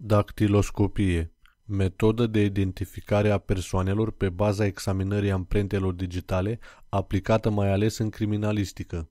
Dactiloscopie Metodă de identificare a persoanelor pe baza examinării amprentelor digitale, aplicată mai ales în criminalistică.